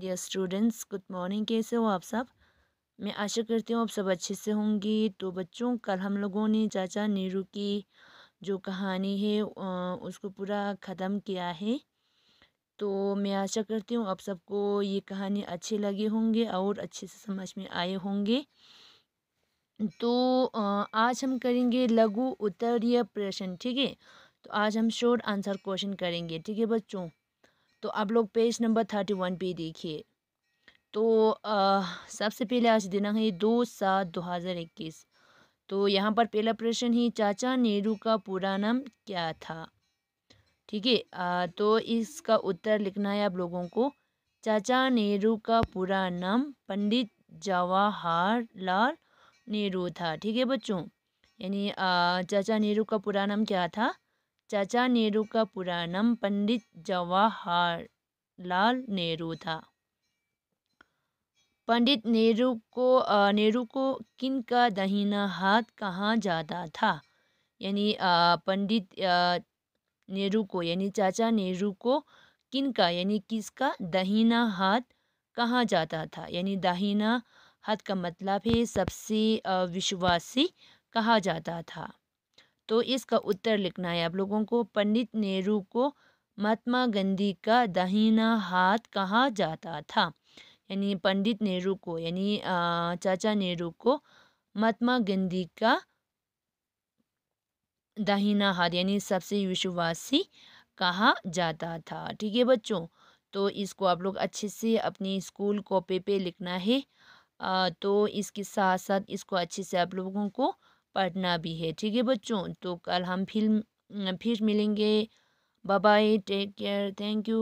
dear students good morning कैसे हो आप सब मैं आशा करती हूँ आप सब अच्छे से होंगे तो बच्चों कल हम लोगों ने चाचा नीरू की जो कहानी है उसको पूरा ख़त्म किया है तो मैं आशा करती हूँ आप सबको ये कहानी अच्छे लगे होंगे और अच्छे से समझ में आए होंगे तो आज हम करेंगे लघु उत्तरीय प्रश्न ठीक है तो आज हम शोर्ट आंसर क्वेश्चन करेंगे ठीक है बच्चों तो आप लोग पेज नंबर थर्टी वन पे देखिए तो सबसे पहले आज दिनांक है दो सात दो हज़ार इक्कीस तो यहाँ पर पहला प्रश्न है चाचा नेहरू का पूरा नाम क्या था ठीक है तो इसका उत्तर लिखना है आप लोगों को चाचा नेहरू का पूरा नाम पंडित जवाहर लाल नेहरू था ठीक है बच्चों यानी चाचा नेहरू का पूरा नाम क्या था चाचा नेहरू का पूरा नाम पंडित जवाहरलाल नेहरू था पंडित नेहरू को नेहरू को किन का दहीना हाथ कहा जाता था यानी पंडित नेहरू को यानी चाचा नेहरू को किन का यानी किसका दहीना हाथ कहा जाता था यानी दाहिना हाथ का मतलब है सबसे विश्वासी कहा जाता था तो इसका उत्तर लिखना है आप लोगों को पंडित नेहरू को महात्मा गांधी का दाहिना हाथ कहा जाता था यानी पंडित नेहरू को यानी चाचा नेहरू को महात्मा गांधी का दाहिना हाथ यानी सबसे विश्वासी कहा जाता था ठीक है बच्चों तो इसको आप लोग अच्छे से अपनी स्कूल कॉपी पे लिखना है आ, तो इसके साथ साथ इसको अच्छे से आप लोगों को पढ़ना भी है ठीक है बच्चों तो कल हम फिल्म फिर मिलेंगे bye bye take care thank you